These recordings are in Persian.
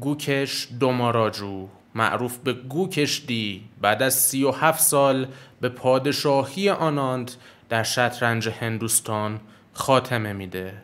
گوکش دوماراجو معروف به گوکش دی، بعد از سی و هفت سال به پادشاهی آناند در شطرنج هندوستان خاتمه میده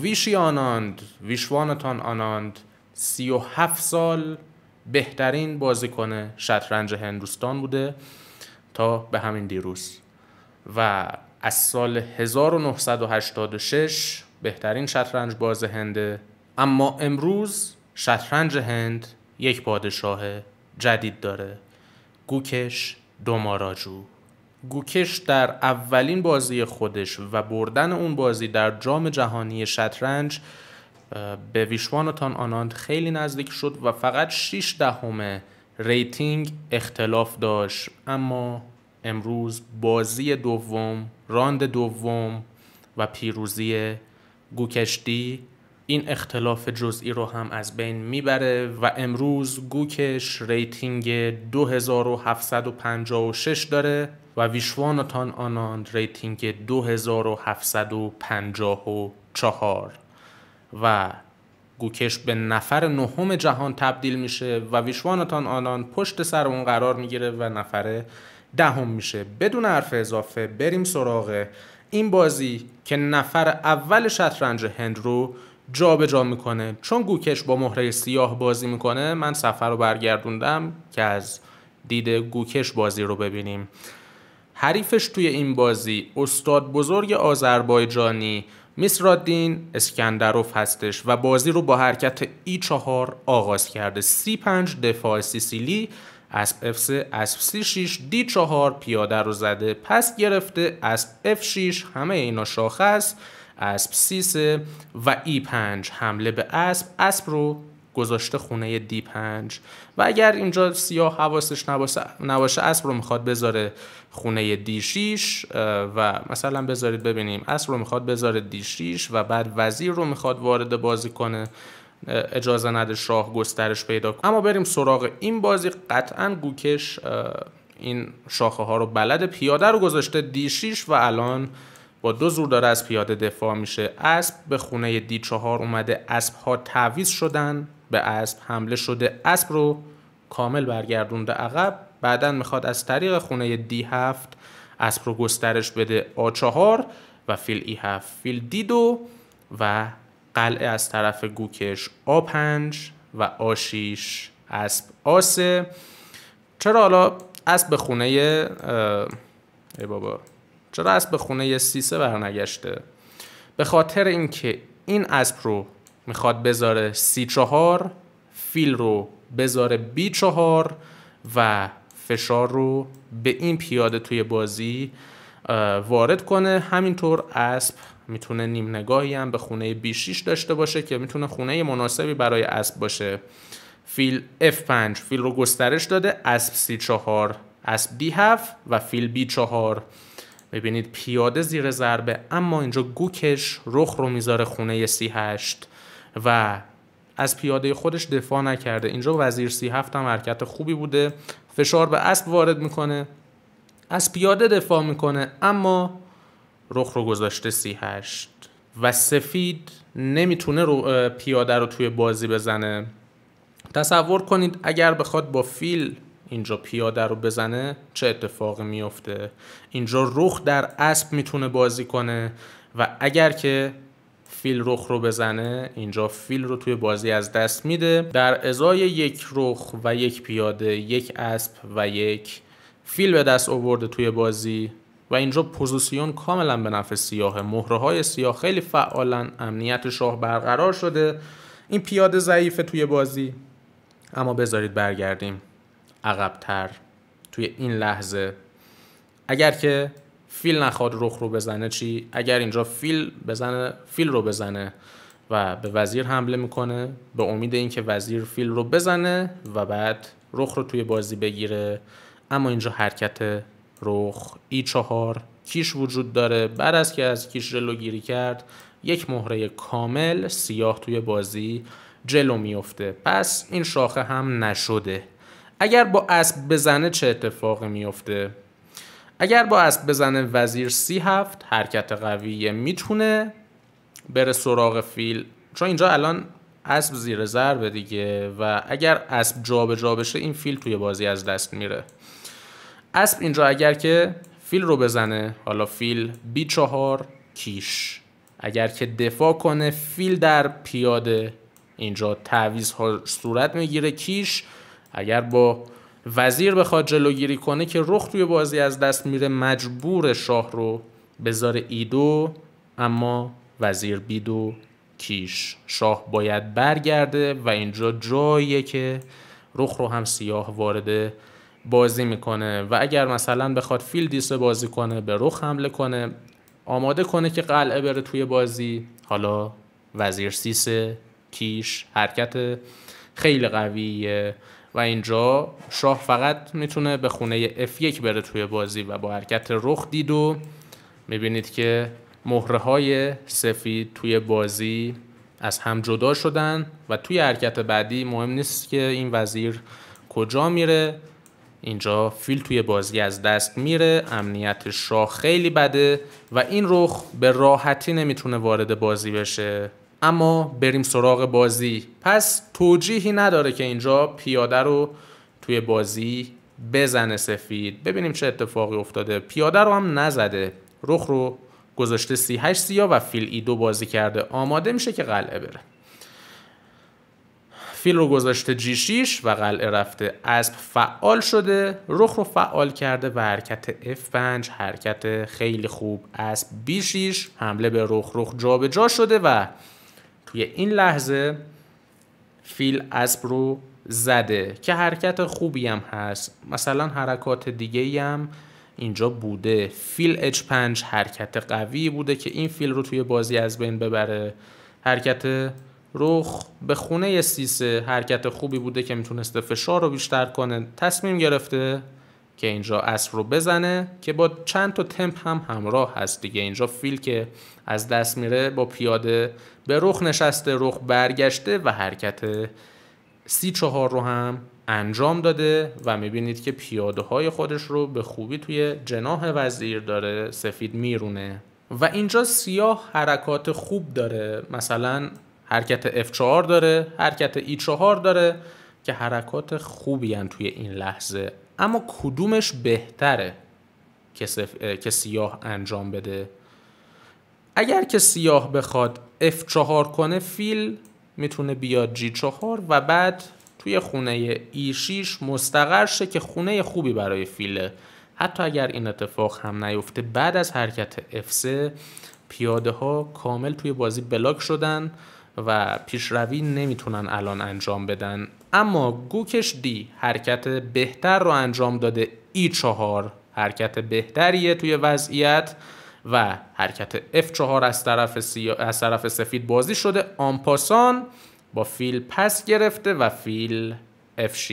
ویشی آناند ویشوانتان آناند سی و هفت سال بهترین بازیکن شطرنج هندوستان بوده تا به همین دیروز و از سال 1986 بهترین شطرنج باز هنده اما امروز شطرنج هند یک پادشاه جدید داره گوکش دوماراجو گوکش در اولین بازی خودش و بردن اون بازی در جام جهانی شطرنج به ویشوانتان آناند خیلی نزدیک شد و فقط 6 دهم ریتینگ اختلاف داشت اما امروز بازی دوم راند دوم و پیروزی گوکشتی این اختلاف جزئی رو هم از بین میبره و امروز گوکش ریتینگ 2756 داره و ویشوانتان آناند ریتینگ 2754 و گوکش به نفر نهم جهان تبدیل میشه و ویشوانتان آنان پشت سر اون قرار میگیره و نفر دهم میشه بدون حرف اضافه بریم سراغ این بازی که نفر اول شطرنج هند رو جابجا جا میکنه چون گوکش با مهره سیاه بازی میکنه من سفر رو برگردوندم که از دید گوکش بازی رو ببینیم حریفش توی این بازی استاد بزرگ آذربایجانی میسرادین اسکندروف هستش و بازی رو با حرکت ای چهار آغاز کرده سی پنج دفاع سیسیلی اسب اف سه اسب سی 6 دی 4 پیاده رو زده پس گرفته از اف 6 همه اینا است اسب و ای پنج حمله به اسب اسب رو گذاشته خونه دی پنج و اگر اینجا سیاه حواسش نباشه اسب رو میخواد بذاره خونه دی 6 و مثلا بذارید ببینیم اسب رو میخواد بذاره دی 6 و بعد وزیر رو میخواد وارد بازی کنه اجازه نده شاه گسترش پیدا کنه اما بریم سراغ این بازی قطعا گوکش این شاخه ها رو بلد پیاده رو گذاشته دی 6 و الان با دو زور داره از پیاده دفاع میشه اسب به خونه دی چهار اومده اسب ها تعویز شدن به اسب حمله شده اسب رو کامل برگردونده عقب بعدا میخواد از طریق خونه دی هفت اسب رو گسترش بده آ چهار و فیل ای هفت فیل دی دو و قلعه از طرف گوکش آ پنج و آ شیش اسب آ سه چرا حالا اسب به خونه ای بابا چرا اسب به خونه سیسه برنگشته به خاطر اینکه این اسب رو میخواد بذاره سی چهار فیل رو بذاره بی چهار و فشار رو به این پیاده توی بازی وارد کنه همینطور اسب میتونه نیم نگاهی هم به خونه B6 داشته باشه که میتونه خونه مناسبی برای اسب باشه فیل F5 فیل رو گسترش داده اسب C4 اسب D7 و فیل B4 ببینید پیاده زیر ضربه اما اینجا گوکش رخ رو میذاره خونه سی هشت و از پیاده خودش دفاع نکرده اینجا وزیر سی هفت هم حرکت خوبی بوده فشار به اسب وارد میکنه از پیاده دفاع میکنه اما رخ رو گذاشته سی هشت و سفید نمیتونه رو پیاده رو توی بازی بزنه تصور کنید اگر بخواد با فیل اینجا پیاده رو بزنه چه اتفاقی میفته اینجا رخ در اسب میتونه بازی کنه و اگر که فیل رخ رو بزنه اینجا فیل رو توی بازی از دست میده در ازای یک رخ و یک پیاده یک اسب و یک فیل به دست آورده توی بازی و اینجا پوزیسیون کاملا به نفع سیاه مهره های سیاه خیلی فعالا امنیت شاه برقرار شده این پیاده ضعیفه توی بازی اما بذارید برگردیم عقبتر توی این لحظه اگر که فیل نخواد رخ رو بزنه چی اگر اینجا فیل بزنه فیل رو بزنه و به وزیر حمله میکنه به امید اینکه وزیر فیل رو بزنه و بعد رخ رو توی بازی بگیره اما اینجا حرکت رخ ای چهار کیش وجود داره بعد از که از کیش گیری کرد یک مهره کامل سیاه توی بازی جلو میفته پس این شاخه هم نشده اگر با اسب بزنه چه اتفاقی میفته اگر با اسب بزنه وزیر سی هفت حرکت قویه میتونه بره سراغ فیل چون اینجا الان اسب زیر ضربه دیگه و اگر اسب جابجا بشه این فیل توی بازی از دست میره اسب اینجا اگر که فیل رو بزنه حالا فیل بی چهار کیش اگر که دفاع کنه فیل در پیاده اینجا تعویز ها صورت میگیره کیش اگر با وزیر بخواد جلوگیری کنه که رخ توی بازی از دست میره مجبور شاه رو بذاره ایدو اما وزیر بیدو کیش شاه باید برگرده و اینجا جاییه که رخ رو هم سیاه وارد بازی میکنه و اگر مثلا بخواد فیل دیسه بازی کنه به رخ حمله کنه آماده کنه که قلعه بره توی بازی حالا وزیر سیسه کیش حرکت خیلی قویه و اینجا شاه فقط میتونه به خونه F1 بره توی بازی و با حرکت رخ دید و میبینید که مهره های سفید توی بازی از هم جدا شدن و توی حرکت بعدی مهم نیست که این وزیر کجا میره اینجا فیل توی بازی از دست میره امنیت شاه خیلی بده و این رخ به راحتی نمیتونه وارد بازی بشه اما بریم سراغ بازی پس توجیهی نداره که اینجا پیاده رو توی بازی بزنه سفید ببینیم چه اتفاقی افتاده پیاده رو هم نزده رخ رو گذاشته هشت سیاه و فیل ای دو بازی کرده آماده میشه که قلعه بره فیل رو گذاشته جی 6 و قلعه رفته اسب فعال شده رخ رو فعال کرده و حرکت اف 5 حرکت خیلی خوب اسب بی 6 حمله به رخ رخ جابجا شده و توی این لحظه فیل اسب رو زده که حرکت خوبی هم هست مثلا حرکات دیگه هم اینجا بوده فیل اچ 5 حرکت قوی بوده که این فیل رو توی بازی از بین ببره حرکت رخ به خونه سیسه حرکت خوبی بوده که میتونسته فشار رو بیشتر کنه تصمیم گرفته که اینجا اسف رو بزنه که با چند تا تمپ هم همراه هست دیگه اینجا فیل که از دست میره با پیاده به رخ نشسته رخ برگشته و حرکت سی چهار رو هم انجام داده و میبینید که پیاده های خودش رو به خوبی توی جناه وزیر داره سفید میرونه و اینجا سیاه حرکات خوب داره مثلا حرکت F4 داره حرکت E4 داره که حرکات خوبی توی این لحظه اما کدومش بهتره که, که سیاه انجام بده اگر که سیاه بخواد F4 کنه فیل میتونه بیاد G4 و بعد توی خونه E6 مستقر شه که خونه خوبی برای فیله حتی اگر این اتفاق هم نیفته بعد از حرکت F3 پیاده ها کامل توی بازی بلاک شدن و پیشروی نمیتونن الان انجام بدن اما گوکش دی حرکت بهتر رو انجام داده ای چهار حرکت بهتریه توی وضعیت و حرکت F4 از طرف, از طرف سفید بازی شده آمپاسان با فیل پس گرفته و فیل F6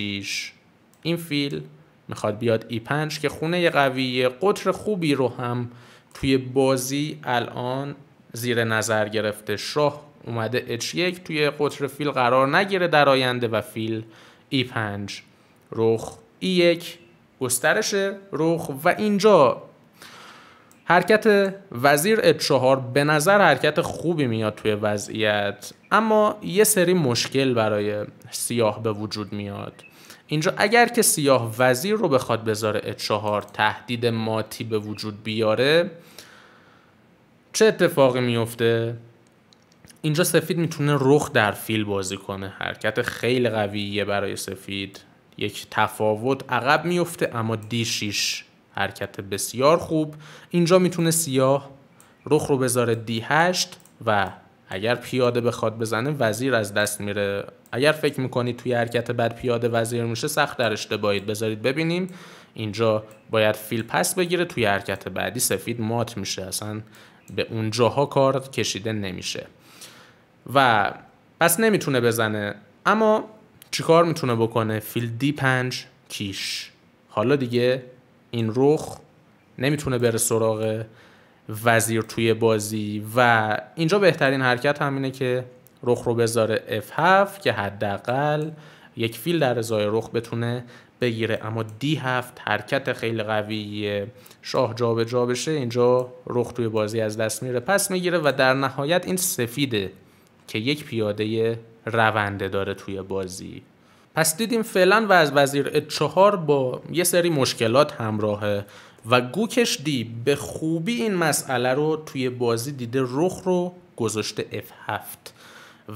این فیل میخواد بیاد E5 که خونه قویه قطر خوبی رو هم توی بازی الان زیر نظر گرفته شاه اومده H1 توی قطر فیل قرار نگیره در آینده و فیل E5 رخ E1 گسترش رخ و اینجا حرکت وزیر H4 به نظر حرکت خوبی میاد توی وضعیت اما یه سری مشکل برای سیاه به وجود میاد اینجا اگر که سیاه وزیر رو بخواد بذاره H4 تهدید ماتی به وجود بیاره چه اتفاقی میفته اینجا سفید میتونه رخ در فیل بازی کنه حرکت خیلی قویه برای سفید یک تفاوت عقب میفته اما دیشیش حرکت بسیار خوب اینجا میتونه سیاه رخ رو بذاره دی هشت و اگر پیاده بخواد بزنه وزیر از دست میره اگر فکر میکنید توی حرکت بعد پیاده وزیر میشه سخت در اشتباهید بذارید ببینیم اینجا باید فیل پس بگیره توی حرکت بعدی سفید مات میشه اصلا به اونجاها کار کشیده نمیشه و پس نمیتونه بزنه اما چیکار میتونه بکنه فیل دی پنج کیش حالا دیگه این رخ نمیتونه بره سراغ وزیر توی بازی و اینجا بهترین حرکت همینه که رخ رو بذاره F7 که حداقل یک فیل در ازای رخ بتونه بگیره اما دی هفت حرکت خیلی قویه شاه جابجا جا بشه اینجا رخ توی بازی از دست میره پس میگیره و در نهایت این سفیده که یک پیاده رونده داره توی بازی پس دیدیم فعلا و از وزیر چهار با یه سری مشکلات همراهه و گوکش دی به خوبی این مسئله رو توی بازی دیده رخ رو گذاشته F7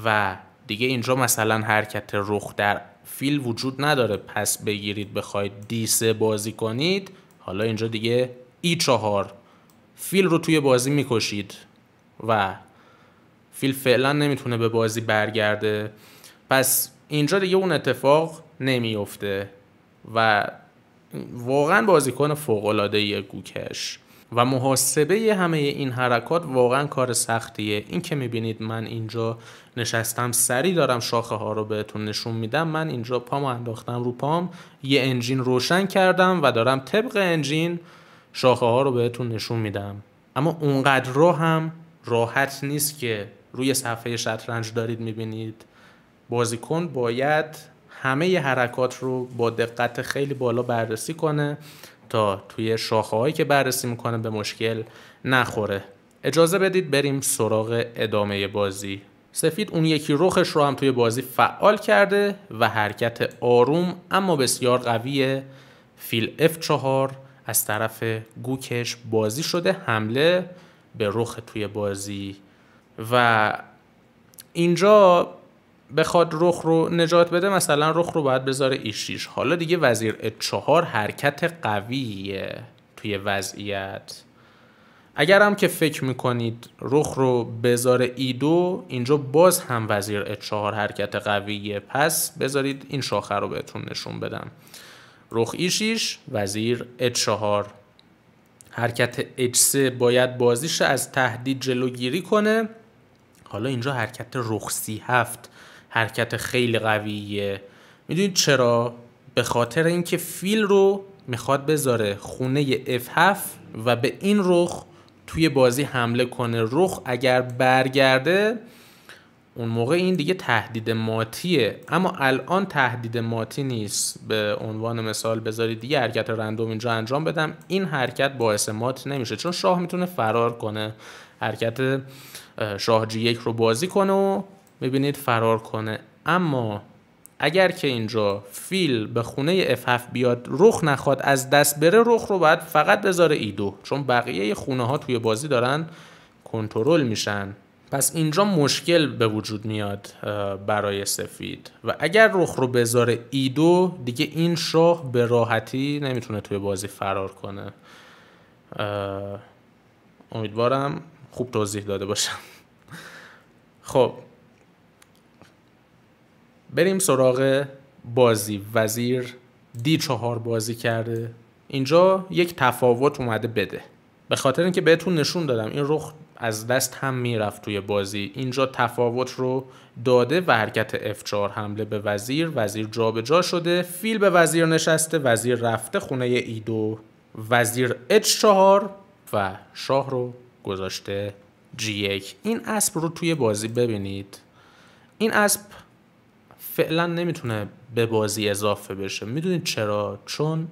و دیگه اینجا مثلا حرکت رخ در فیل وجود نداره پس بگیرید بخواید D3 بازی کنید حالا اینجا دیگه ای 4 فیل رو توی بازی میکشید و فیل فعلا نمیتونه به بازی برگرده پس اینجا دیگه اون اتفاق نمیفته و واقعا بازیکن فوق العاده گوکش و محاسبه همه این حرکات واقعا کار سختیه این که میبینید من اینجا نشستم سری دارم شاخه ها رو بهتون نشون میدم من اینجا پامو انداختم رو پام یه انجین روشن کردم و دارم طبق انجین شاخه ها رو بهتون نشون میدم اما اونقدر رو هم راحت نیست که روی صفحه شطرنج دارید میبینید بازیکن باید همه ی حرکات رو با دقت خیلی بالا بررسی کنه تا توی شاخه هایی که بررسی میکنه به مشکل نخوره اجازه بدید بریم سراغ ادامه بازی سفید اون یکی رخش رو هم توی بازی فعال کرده و حرکت آروم اما بسیار قوی فیل اف 4 از طرف گوکش بازی شده حمله به رخ توی بازی و اینجا بخواد رخ رو نجات بده مثلا رخ رو باید بذاره ایشیش حالا دیگه وزیر چهار حرکت قویه توی وضعیت اگر هم که فکر میکنید رخ رو بذاره ای دو اینجا باز هم وزیر چهار حرکت قویه پس بذارید این شاخه رو بهتون نشون بدم رخ ایشیش وزیر چهار حرکت اچ 3 باید بازیش از تهدید جلوگیری کنه حالا اینجا حرکت رخسی هفت حرکت خیلی قویه میدونید چرا به خاطر اینکه فیل رو میخواد بذاره خونه F7 و به این رخ توی بازی حمله کنه رخ اگر برگرده اون موقع این دیگه تهدید ماتیه اما الان تهدید ماتی نیست به عنوان مثال بذارید دیگه حرکت رندوم اینجا انجام بدم این حرکت باعث مات نمیشه چون شاه میتونه فرار کنه حرکت شاه جی یک رو بازی کنه و میبینید فرار کنه اما اگر که اینجا فیل به خونه اف بیاد رخ نخواد از دست بره رخ رو باید فقط بذاره دو چون بقیه خونه ها توی بازی دارن کنترل میشن پس اینجا مشکل به وجود میاد برای سفید و اگر رخ رو بذاره دو دیگه این شاه به راحتی نمیتونه توی بازی فرار کنه امیدوارم خوب توضیح داده باشم خب بریم سراغ بازی وزیر دی چهار بازی کرده اینجا یک تفاوت اومده بده به خاطر اینکه بهتون نشون دادم این رخ از دست هم میرفت توی بازی اینجا تفاوت رو داده و حرکت F4 حمله به وزیر وزیر جابجا جا شده فیل به وزیر نشسته وزیر رفته خونه ایدو. وزیر H4 و شاه رو گذاشته G1 این اسب رو توی بازی ببینید این اسب فعلا نمیتونه به بازی اضافه بشه میدونید چرا چون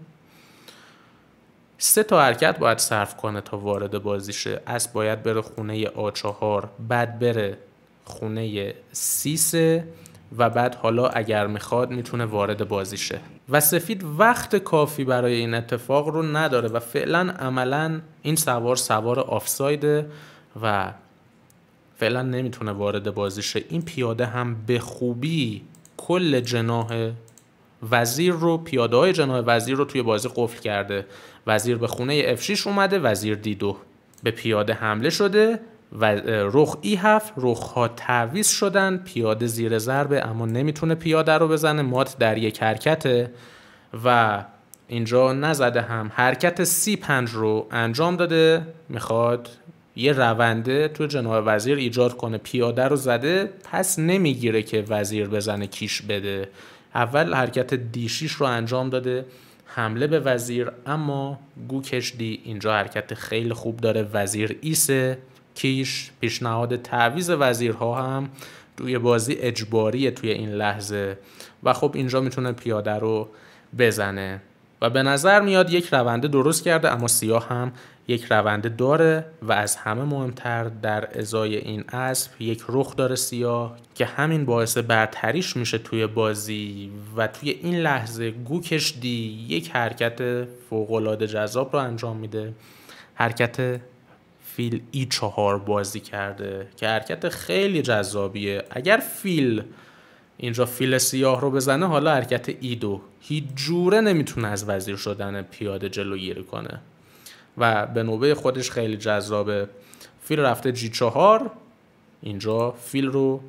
سه تا حرکت باید صرف کنه تا وارد بازی شه اسب باید بره خونه آ 4 بعد بره خونه سیسه، و بعد حالا اگر میخواد میتونه وارد بازی شه و سفید وقت کافی برای این اتفاق رو نداره و فعلا عملا این سوار سوار آفسایده و فعلا نمیتونه وارد بازی شه این پیاده هم به خوبی کل جناه وزیر رو پیاده های جناه وزیر رو توی بازی قفل کرده وزیر به خونه F6 اومده وزیر دیدو به پیاده حمله شده و رخ ای هفت رخ ها تعویز شدن پیاده زیر ضربه اما نمیتونه پیاده رو بزنه مات در یک حرکته و اینجا نزده هم حرکت سی پنج رو انجام داده میخواد یه رونده تو جناب وزیر ایجاد کنه پیاده رو زده پس نمیگیره که وزیر بزنه کیش بده اول حرکت دیشیش رو انجام داده حمله به وزیر اما گوکش کشدی اینجا حرکت خیلی خوب داره وزیر ایسه کیش پیشنهاد تعویز وزیرها هم روی بازی اجباریه توی این لحظه و خب اینجا میتونه پیاده رو بزنه و به نظر میاد یک رونده درست کرده اما سیاه هم یک رونده داره و از همه مهمتر در ازای این اسب یک رخ داره سیاه که همین باعث برتریش میشه توی بازی و توی این لحظه گوکش دی یک حرکت فوقالعاده جذاب رو انجام میده حرکت فیل ای چهار بازی کرده که حرکت خیلی جذابیه اگر فیل اینجا فیل سیاه رو بزنه حالا حرکت ای دو هیچ جوره نمیتونه از وزیر شدن پیاده جلوگیری کنه و به نوبه خودش خیلی جذابه فیل رفته جی چهار اینجا فیل رو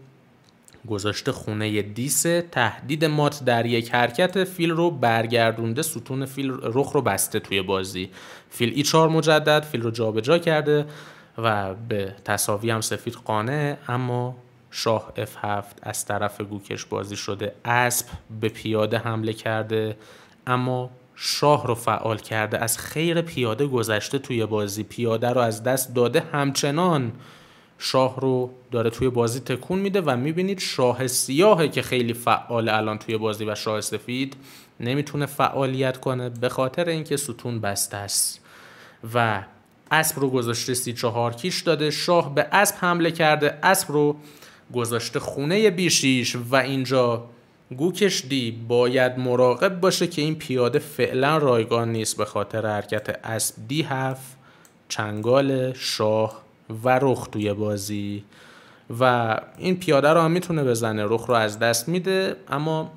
گذاشته خونه دیسه تهدید مات در یک حرکت فیل رو برگردونده ستون فیل رخ رو بسته توی بازی فیل ای چار مجدد فیل رو جابجا جا کرده و به تصاوی هم سفید قانه اما شاه اف 7 از طرف گوکش بازی شده اسب به پیاده حمله کرده اما شاه رو فعال کرده از خیر پیاده گذشته توی بازی پیاده رو از دست داده همچنان شاه رو داره توی بازی تکون میده و میبینید شاه سیاهه که خیلی فعال الان توی بازی و شاه سفید نمیتونه فعالیت کنه به خاطر اینکه ستون بسته است و اسب رو گذاشته سی چهار کیش داده شاه به اسب حمله کرده اسب رو گذاشته خونه بیشیش و اینجا گوکش دی باید مراقب باشه که این پیاده فعلا رایگان نیست به خاطر حرکت اسب دی هفت چنگال شاه و رخ توی بازی و این پیاده رو هم میتونه بزنه رخ رو از دست میده اما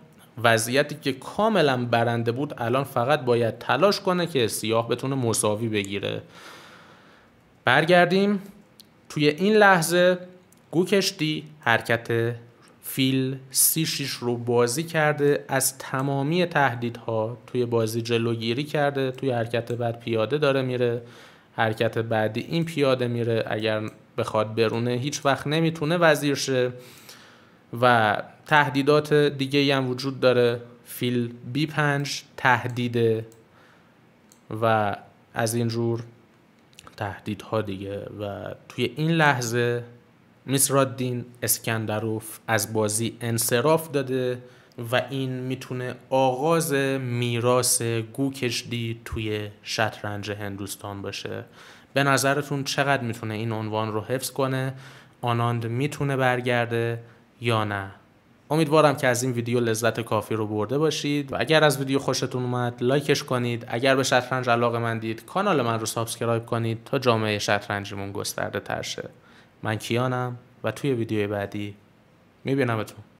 وضعیتی که کاملا برنده بود الان فقط باید تلاش کنه که سیاه بتونه مساوی بگیره برگردیم توی این لحظه گوکشتی حرکت فیل سی شیش رو بازی کرده از تمامی تهدیدها توی بازی جلوگیری کرده توی حرکت بعد پیاده داره میره حرکت بعدی این پیاده میره اگر بخواد برونه هیچ وقت نمیتونه وزیر شه و تهدیدات دیگه هم وجود داره فیل بی پنج تهدیده و از این جور تهدیدها دیگه و توی این لحظه میسرادین اسکندروف از بازی انصراف داده و این میتونه آغاز میراث گوکشدی توی شطرنج هندوستان باشه به نظرتون چقدر میتونه این عنوان رو حفظ کنه آناند میتونه برگرده یا نه امیدوارم که از این ویدیو لذت کافی رو برده باشید و اگر از ویدیو خوشتون اومد لایکش کنید اگر به شطرنج علاقه مندید کانال من رو سابسکرایب کنید تا جامعه شطرنجیمون گسترده تر شه من کیانم و توی ویدیو بعدی میبینمتون